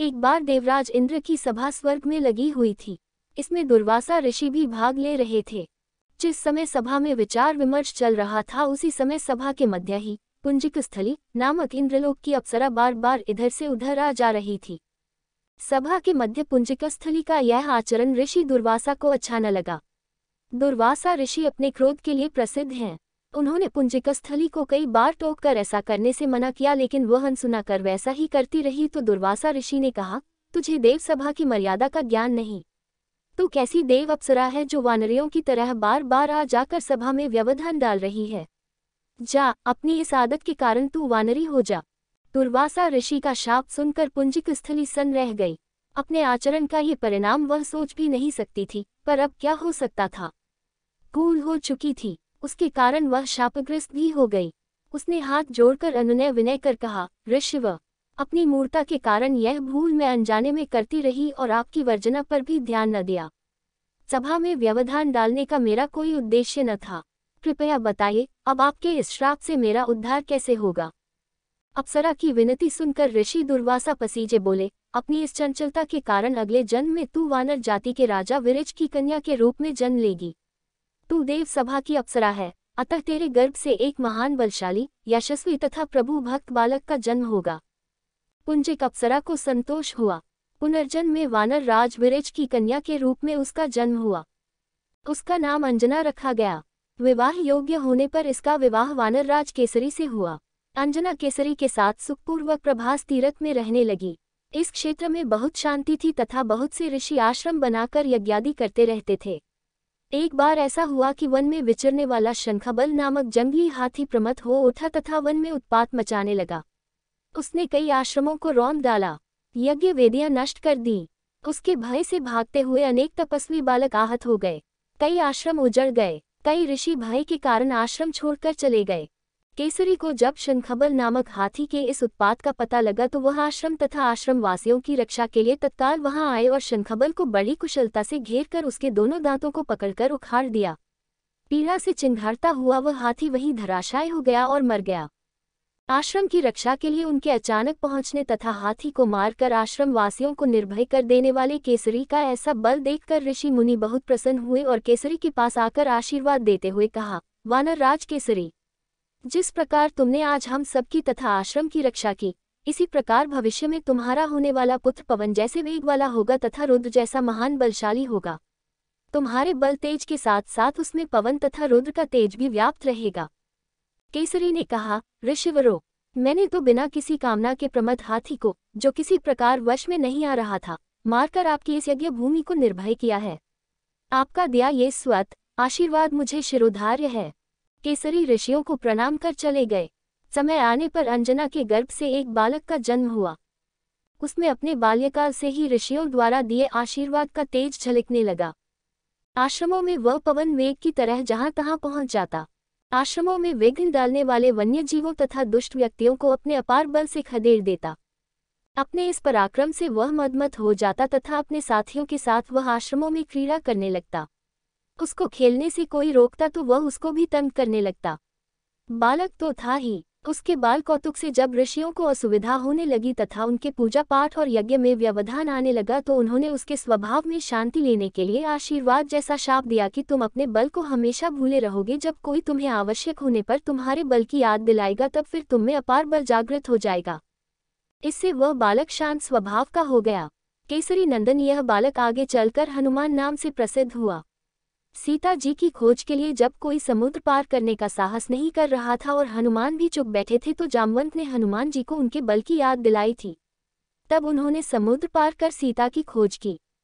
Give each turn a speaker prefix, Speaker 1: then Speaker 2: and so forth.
Speaker 1: एक बार देवराज इंद्र की सभा स्वर्ग में लगी हुई थी इसमें दुर्वासा ऋषि भी भाग ले रहे थे जिस समय सभा में विचार विमर्श चल रहा था उसी समय सभा के मध्य ही पुंजिक स्थली नामक इंद्रलोक की अप्सरा बार बार इधर से उधर आ जा रही थी सभा के मध्य पुंजिकस्थली का यह आचरण ऋषि दुर्वासा को अच्छा न लगा दुर्वासा ऋषि अपने क्रोध के लिए प्रसिद्ध हैं उन्होंने पुंजिका स्थली को कई बार टोक कर ऐसा करने से मना किया लेकिन वह अनसुना कर वैसा ही करती रही तो दुर्वासा ऋषि ने कहा तुझे देवसभा की मर्यादा का ज्ञान नहीं तो कैसी देव अप्सरा है जो वानरियों की तरह बार बार आ जाकर सभा में व्यवधान डाल रही है जा अपनी इस आदत के कारण तू वानरी हो जा दुर्वासा ऋषि का शाप सुनकर पुंजिक स्थली सन रह गई अपने आचरण का ये परिणाम वह सोच भी नहीं सकती थी पर अब क्या हो सकता था कूल हो चुकी थी उसके कारण वह शापग्रस्त भी हो गई उसने हाथ जोड़कर अनुनय विनय कर कहा ऋषिव अपनी मूर्ता के कारण यह भूल मैं अनजाने में करती रही और आपकी वर्जना पर भी ध्यान न दिया सभा में व्यवधान डालने का मेरा कोई उद्देश्य न था कृपया बताइए अब आपके इस श्राप से मेरा उद्धार कैसे होगा अप्सरा की विनती सुनकर ऋषि दुर्वासा पसीजे बोले अपनी इस चंचलता के कारण अगले जन्म में तू वानर जाति के राजा विरज की कन्या के रूप में जन्म लेगी तू देव सभा की अप्सरा है अतः तेरे गर्भ से एक महान बलशाली यशस्वी तथा प्रभु भक्त बालक का जन्म होगा पुंजिक अप्सरा को संतोष हुआ पुनर्जन्म में वानर राज विरेज की कन्या के रूप में उसका जन्म हुआ उसका नाम अंजना रखा गया विवाह योग्य होने पर इसका विवाह वानर राज केसरी से हुआ अंजना केसरी के साथ सुखपूर्वक प्रभास तीरथ में रहने लगी इस क्षेत्र में बहुत शांति थी तथा बहुत से ऋषि आश्रम बनाकर यज्ञादि करते रहते थे एक बार ऐसा हुआ कि वन में विचरने वाला शंखाबल नामक जंगली हाथी प्रमत हो उठा तथा वन में उत्पात मचाने लगा उसने कई आश्रमों को रौंद डाला यज्ञ वेदियां नष्ट कर दी उसके भय से भागते हुए अनेक तपस्वी बालक आहत हो गए कई आश्रम उजड़ गए कई ऋषि भय के कारण आश्रम छोड़कर चले गए केसरी को जब शनखबल नामक हाथी के इस उत्पाद का पता लगा तो वह आश्रम तथा आश्रम वासियों की रक्षा के लिए तत्काल वहां आए और शनखबल को बड़ी कुशलता से घेर कर उसके दोनों दांतों को पकड़कर उखाड़ दिया पीड़ा से चिंघारता हुआ वह हाथी वहीं धराशाय हो गया और मर गया आश्रम की रक्षा के लिए उनके अचानक पहुंचने तथा हाथी को मारकर आश्रम वासियों को निर्भय कर देने वाले केसरी का ऐसा बल देखकर ऋषि मुनि बहुत प्रसन्न हुए और केसरी के पास आकर आशीर्वाद देते हुए कहा वानर राज केसरी जिस प्रकार तुमने आज हम सबकी तथा आश्रम की रक्षा की इसी प्रकार भविष्य में तुम्हारा होने वाला पुत्र पवन जैसे वेग वाला होगा तथा रुद्र जैसा महान बलशाली होगा तुम्हारे बल तेज के साथ साथ उसमें पवन तथा रुद्र का तेज भी व्याप्त रहेगा केसरी ने कहा ऋषिवरो मैंने तो बिना किसी कामना के प्रमद हाथी को जो किसी प्रकार वश में नहीं आ रहा था मारकर आपकी इस यज्ञ भूमि को निर्भय किया है आपका दिया ये स्वत आशीर्वाद मुझे शिरोधार्य है केसरी ऋषियों को प्रणाम कर चले गए समय आने पर अंजना के गर्भ से एक बालक का जन्म हुआ उसमें अपने बाल्यकाल से ही ऋषियों द्वारा दिए आशीर्वाद का तेज झलकने लगा आश्रमों में वह पवन मेघ की तरह जहां तहां पहुंच जाता आश्रमों में विघ्न डालने वाले वन्य जीवों तथा दुष्ट व्यक्तियों को अपने अपार बल से खदेड़ देता अपने इस पराक्रम से वह मदमत हो जाता तथा अपने साथियों के साथ वह आश्रमों में क्रीड़ा करने लगता उसको खेलने से कोई रोकता तो वह उसको भी तंग करने लगता बालक तो था ही उसके बाल कौतुक से जब ऋषियों को असुविधा होने लगी तथा उनके पूजा पाठ और यज्ञ में व्यवधान आने लगा तो उन्होंने उसके स्वभाव में शांति लेने के लिए आशीर्वाद जैसा शाप दिया कि तुम अपने बल को हमेशा भूले रहोगे जब कोई तुम्हें आवश्यक होने पर तुम्हारे बल की याद दिलाएगा तब फिर तुम में अपार बल जागृत हो जाएगा इससे वह बालक शांत स्वभाव का हो गया केसरी नंदन यह बालक आगे चलकर हनुमान नाम से प्रसिद्ध हुआ सीता जी की खोज के लिए जब कोई समुद्र पार करने का साहस नहीं कर रहा था और हनुमान भी चुप बैठे थे तो जामवंत ने हनुमान जी को उनके बल की याद दिलाई थी तब उन्होंने समुद्र पार कर सीता की खोज की